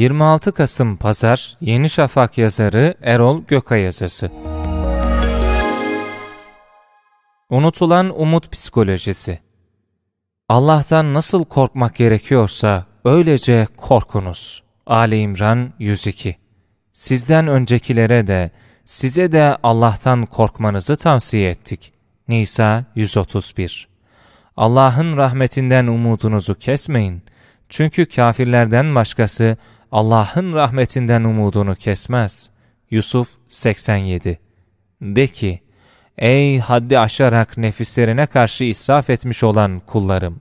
26 Kasım Pazar Yeni Şafak yazarı Erol Gökay yazısı. Unutulan umut psikolojisi. Allah'tan nasıl korkmak gerekiyorsa öylece korkunuz. Ali İmran 102. Sizden öncekilere de size de Allah'tan korkmanızı tavsiye ettik. Nisa 131. Allah'ın rahmetinden umudunuzu kesmeyin. Çünkü kafirlerden başkası Allah'ın rahmetinden umudunu kesmez. Yusuf 87 De ki, Ey haddi aşarak nefislerine karşı israf etmiş olan kullarım!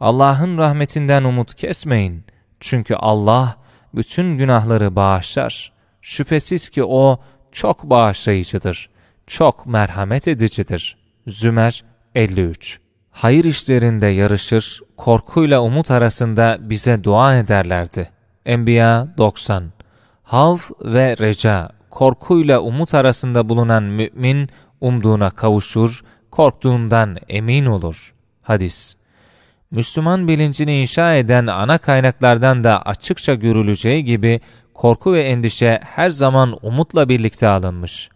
Allah'ın rahmetinden umut kesmeyin. Çünkü Allah bütün günahları bağışlar. Şüphesiz ki O çok bağışlayıcıdır, çok merhamet edicidir. Zümer 53 Hayır işlerinde yarışır, korkuyla umut arasında bize dua ederlerdi. Enbiya 90 Havf ve reca, korkuyla umut arasında bulunan mümin umduğuna kavuşur, korktuğundan emin olur. Hadis Müslüman bilincini inşa eden ana kaynaklardan da açıkça görüleceği gibi korku ve endişe her zaman umutla birlikte alınmış.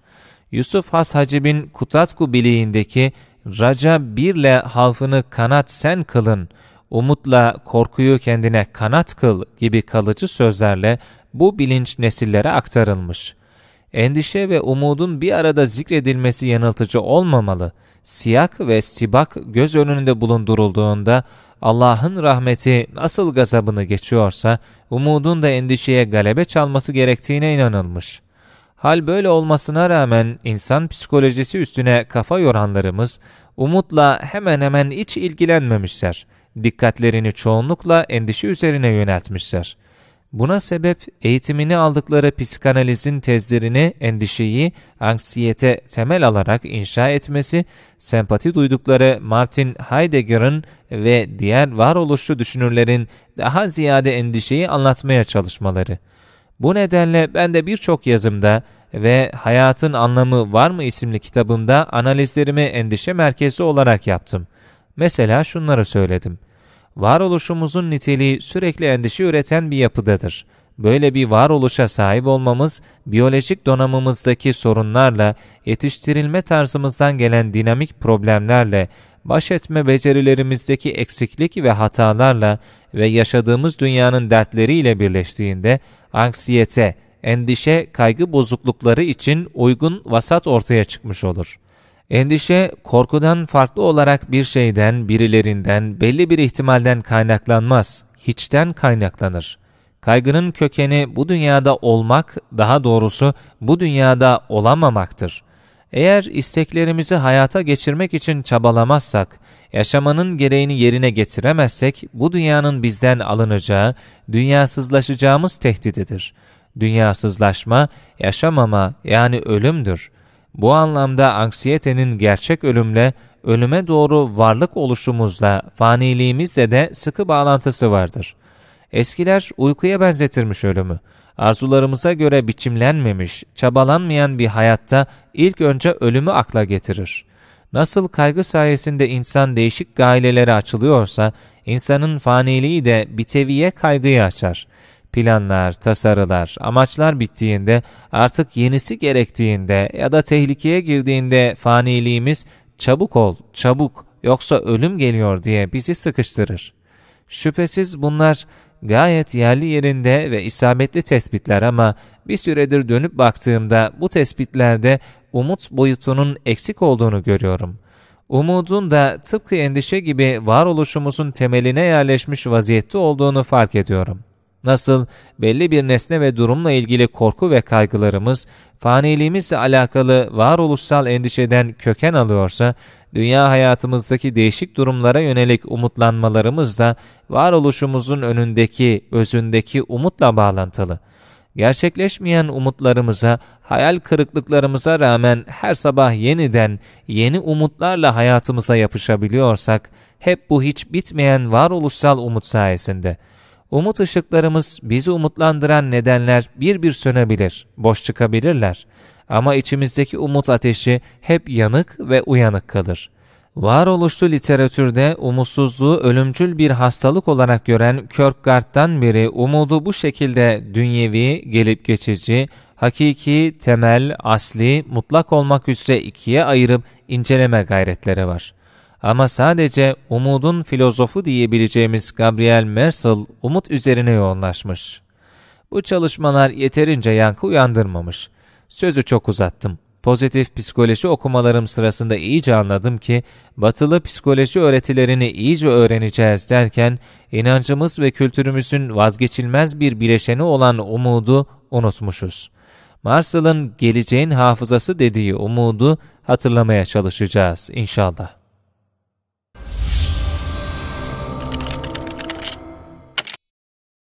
Yusuf Has Hacib'in Kutatku biliğindeki Raca birle halfını kanat sen kılın, umutla korkuyu kendine kanat kıl gibi kalıcı sözlerle bu bilinç nesillere aktarılmış. Endişe ve umudun bir arada zikredilmesi yanıltıcı olmamalı. Siyak ve sibak göz önünde bulundurulduğunda Allah'ın rahmeti nasıl gazabını geçiyorsa umudun da endişeye galebe çalması gerektiğine inanılmış. Hal böyle olmasına rağmen insan psikolojisi üstüne kafa yoranlarımız umutla hemen hemen hiç ilgilenmemişler.'' dikkatlerini çoğunlukla endişe üzerine yöneltmişler. Buna sebep eğitimini aldıkları psikanalizin tezlerini endişeyi, anksiyete temel alarak inşa etmesi, sempati duydukları Martin Heidegger'ın ve diğer varoluşçu düşünürlerin daha ziyade endişeyi anlatmaya çalışmaları. Bu nedenle ben de birçok yazımda ve Hayatın Anlamı Var mı isimli kitabımda analizlerimi endişe merkezi olarak yaptım. Mesela şunları söyledim varoluşumuzun niteliği sürekli endişe üreten bir yapıdadır. Böyle bir varoluşa sahip olmamız, biyolojik donanımımızdaki sorunlarla, yetiştirilme tarzımızdan gelen dinamik problemlerle, baş etme becerilerimizdeki eksiklik ve hatalarla ve yaşadığımız dünyanın dertleriyle birleştiğinde anksiyete, endişe, kaygı bozuklukları için uygun vasat ortaya çıkmış olur.'' Endişe, korkudan farklı olarak bir şeyden, birilerinden, belli bir ihtimalden kaynaklanmaz, hiçten kaynaklanır. Kaygının kökeni bu dünyada olmak, daha doğrusu bu dünyada olamamaktır. Eğer isteklerimizi hayata geçirmek için çabalamazsak, yaşamanın gereğini yerine getiremezsek bu dünyanın bizden alınacağı, dünyasızlaşacağımız tehdididir. Dünyasızlaşma, yaşamama yani ölümdür.'' Bu anlamda anksiyetenin gerçek ölümle, ölüme doğru varlık oluşumuzla, faniliğimizle de sıkı bağlantısı vardır. Eskiler uykuya benzetirmiş ölümü. Arzularımıza göre biçimlenmemiş, çabalanmayan bir hayatta ilk önce ölümü akla getirir. Nasıl kaygı sayesinde insan değişik gailelere açılıyorsa, insanın faniliği de biteviye kaygıyı açar. Planlar, tasarılar, amaçlar bittiğinde, artık yenisi gerektiğinde ya da tehlikeye girdiğinde faniliğimiz çabuk ol, çabuk yoksa ölüm geliyor diye bizi sıkıştırır. Şüphesiz bunlar gayet yerli yerinde ve isabetli tespitler ama bir süredir dönüp baktığımda bu tespitlerde umut boyutunun eksik olduğunu görüyorum. Umudun da tıpkı endişe gibi varoluşumuzun temeline yerleşmiş vaziyette olduğunu fark ediyorum. Nasıl belli bir nesne ve durumla ilgili korku ve kaygılarımız, faniliğimizle alakalı varoluşsal endişeden köken alıyorsa, dünya hayatımızdaki değişik durumlara yönelik umutlanmalarımız da varoluşumuzun önündeki, özündeki umutla bağlantılı. Gerçekleşmeyen umutlarımıza, hayal kırıklıklarımıza rağmen her sabah yeniden, yeni umutlarla hayatımıza yapışabiliyorsak, hep bu hiç bitmeyen varoluşsal umut sayesinde.'' Umut ışıklarımız bizi umutlandıran nedenler bir bir sönebilir, boş çıkabilirler. Ama içimizdeki umut ateşi hep yanık ve uyanık kalır. Varoluşlu literatürde umutsuzluğu ölümcül bir hastalık olarak gören Kierkegaard'dan beri umudu bu şekilde dünyevi, gelip geçici, hakiki, temel, asli, mutlak olmak üzere ikiye ayırıp inceleme gayretleri var. Ama sadece umudun filozofu diyebileceğimiz Gabriel Mersel umut üzerine yoğunlaşmış. Bu çalışmalar yeterince yankı uyandırmamış. Sözü çok uzattım. Pozitif psikoloji okumalarım sırasında iyice anladım ki batılı psikoloji öğretilerini iyice öğreneceğiz derken inancımız ve kültürümüzün vazgeçilmez bir bileşeni olan umudu unutmuşuz. Marcel'ın geleceğin hafızası dediği umudu hatırlamaya çalışacağız inşallah.